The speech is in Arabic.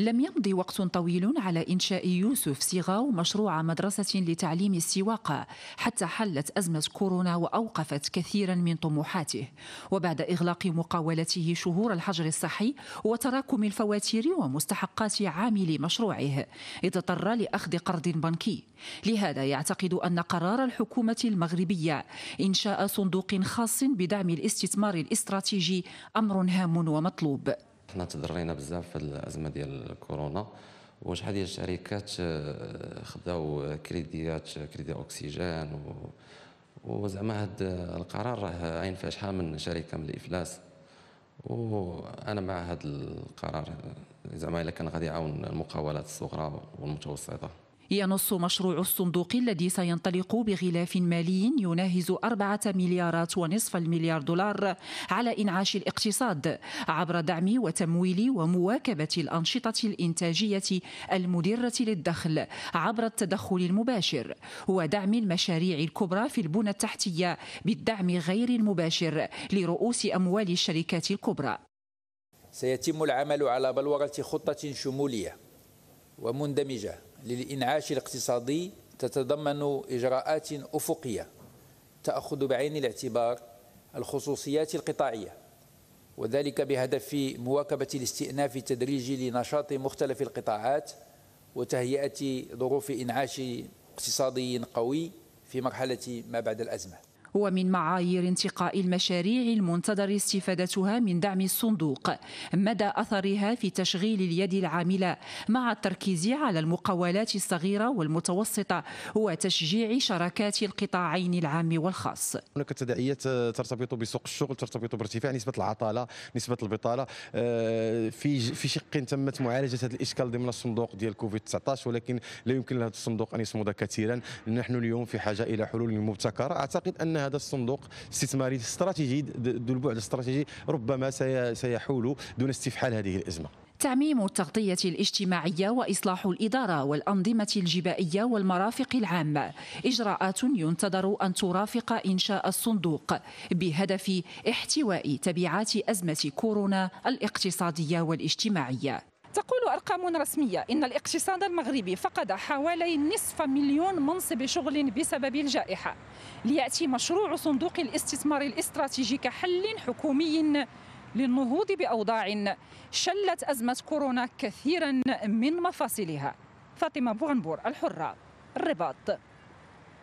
لم يمض وقت طويل على إنشاء يوسف سيغاو مشروع مدرسة لتعليم السواقة حتى حلت أزمة كورونا وأوقفت كثيرا من طموحاته وبعد إغلاق مقاولته شهور الحجر الصحي وتراكم الفواتير ومستحقات عامل مشروعه اضطر لأخذ قرض بنكي لهذا يعتقد أن قرار الحكومة المغربية إنشاء صندوق خاص بدعم الاستثمار الاستراتيجي أمر هام ومطلوب حنا تضرينا بزاف في الازمه ديال كورونا وشحال ديال الشركات آه، خداو كريديات كريدي اوكسجين و وزعما هاد القرار راه عين فيه شحال من شركه من الافلاس وانا مع هاد القرار آه، زعما الا كان غادي يعاون المقاولات الصغرى والمتوسطه ينص مشروع الصندوق الذي سينطلق بغلاف مالي يناهز أربعة مليارات ونصف المليار دولار على إنعاش الاقتصاد عبر دعم وتمويل ومواكبة الأنشطة الإنتاجية المدرة للدخل عبر التدخل المباشر ودعم المشاريع الكبرى في البنى التحتية بالدعم غير المباشر لرؤوس أموال الشركات الكبرى سيتم العمل على بلورة خطة شمولية ومندمجة للإنعاش الاقتصادي تتضمن إجراءات أفقية تأخذ بعين الاعتبار الخصوصيات القطاعية وذلك بهدف مواكبة الاستئناف التدريجي لنشاط مختلف القطاعات وتهيئة ظروف إنعاش اقتصادي قوي في مرحلة ما بعد الأزمة ومن معايير انتقاء المشاريع المنتظر استفادتها من دعم الصندوق مدى أثرها في تشغيل اليد العاملة مع التركيز على المقاولات الصغيرة والمتوسطة وتشجيع شراكات القطاعين العام والخاص هناك تداعيات ترتبط بسوق الشغل ترتبط بارتفاع نسبة العطالة نسبة البطالة آه، في في شق تمت معالجة هذا الإشكال ضمن الصندوق ديال كوفيد 19 ولكن لا يمكن لهذا الصندوق أن يصمد كثيرا نحن اليوم في حاجة إلى حلول مبتكرة أعتقد أن هذا الصندوق استثماري استراتيجي ذو البعد الاستراتيجي ربما سيحول دون استفحال هذه الازمه تعميم التغطية الاجتماعية وإصلاح الإدارة والأنظمة الجبائية والمرافق العامة إجراءات ينتظر أن ترافق إنشاء الصندوق بهدف احتواء تبعات أزمة كورونا الاقتصادية والاجتماعية تقول أرقام رسمية إن الاقتصاد المغربي فقد حوالي نصف مليون منصب شغل بسبب الجائحة ليأتي مشروع صندوق الاستثمار الاستراتيجي كحل حكومي للنهوض بأوضاع شلت أزمة كورونا كثيرا من مفاصلها فاطمة بوعنبور الحرة الرباط